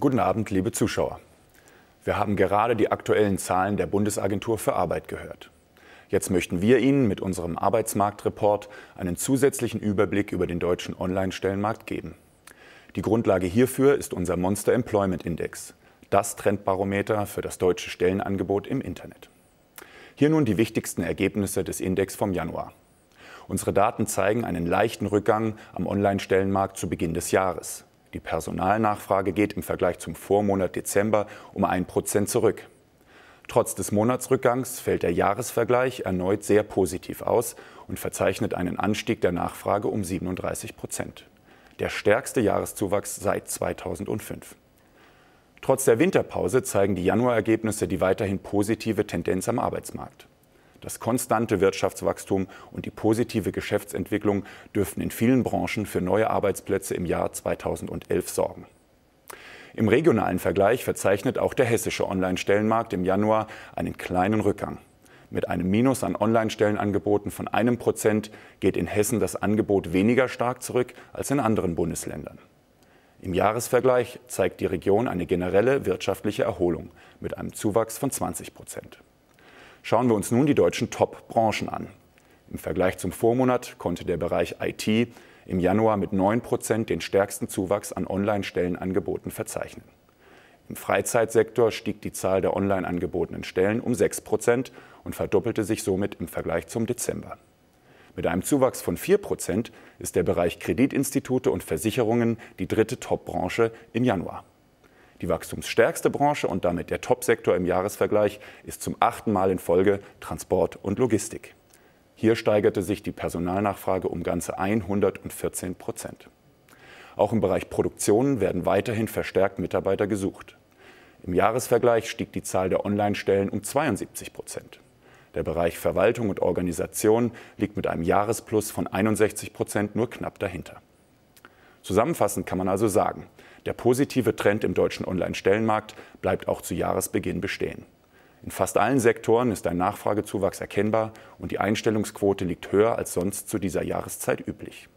Guten Abend, liebe Zuschauer. Wir haben gerade die aktuellen Zahlen der Bundesagentur für Arbeit gehört. Jetzt möchten wir Ihnen mit unserem Arbeitsmarktreport einen zusätzlichen Überblick über den deutschen Online-Stellenmarkt geben. Die Grundlage hierfür ist unser Monster Employment Index, das Trendbarometer für das deutsche Stellenangebot im Internet. Hier nun die wichtigsten Ergebnisse des Index vom Januar. Unsere Daten zeigen einen leichten Rückgang am Online-Stellenmarkt zu Beginn des Jahres. Die Personalnachfrage geht im Vergleich zum Vormonat Dezember um 1% zurück. Trotz des Monatsrückgangs fällt der Jahresvergleich erneut sehr positiv aus und verzeichnet einen Anstieg der Nachfrage um 37 Prozent. Der stärkste Jahreszuwachs seit 2005. Trotz der Winterpause zeigen die Januarergebnisse die weiterhin positive Tendenz am Arbeitsmarkt. Das konstante Wirtschaftswachstum und die positive Geschäftsentwicklung dürften in vielen Branchen für neue Arbeitsplätze im Jahr 2011 sorgen. Im regionalen Vergleich verzeichnet auch der hessische Online-Stellenmarkt im Januar einen kleinen Rückgang. Mit einem Minus an Online-Stellenangeboten von einem Prozent geht in Hessen das Angebot weniger stark zurück als in anderen Bundesländern. Im Jahresvergleich zeigt die Region eine generelle wirtschaftliche Erholung mit einem Zuwachs von 20 Prozent. Schauen wir uns nun die deutschen Top-Branchen an. Im Vergleich zum Vormonat konnte der Bereich IT im Januar mit 9 Prozent den stärksten Zuwachs an Online-Stellenangeboten verzeichnen. Im Freizeitsektor stieg die Zahl der online angebotenen Stellen um 6 Prozent und verdoppelte sich somit im Vergleich zum Dezember. Mit einem Zuwachs von 4 Prozent ist der Bereich Kreditinstitute und Versicherungen die dritte Top-Branche im Januar. Die wachstumsstärkste Branche und damit der Top-Sektor im Jahresvergleich ist zum achten Mal in Folge Transport und Logistik. Hier steigerte sich die Personalnachfrage um ganze 114 Prozent. Auch im Bereich Produktion werden weiterhin verstärkt Mitarbeiter gesucht. Im Jahresvergleich stieg die Zahl der Online-Stellen um 72 Prozent. Der Bereich Verwaltung und Organisation liegt mit einem Jahresplus von 61 Prozent nur knapp dahinter. Zusammenfassend kann man also sagen, der positive Trend im deutschen Online-Stellenmarkt bleibt auch zu Jahresbeginn bestehen. In fast allen Sektoren ist ein Nachfragezuwachs erkennbar und die Einstellungsquote liegt höher als sonst zu dieser Jahreszeit üblich.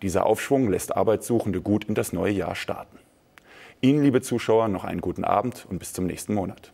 Dieser Aufschwung lässt Arbeitssuchende gut in das neue Jahr starten. Ihnen, liebe Zuschauer, noch einen guten Abend und bis zum nächsten Monat.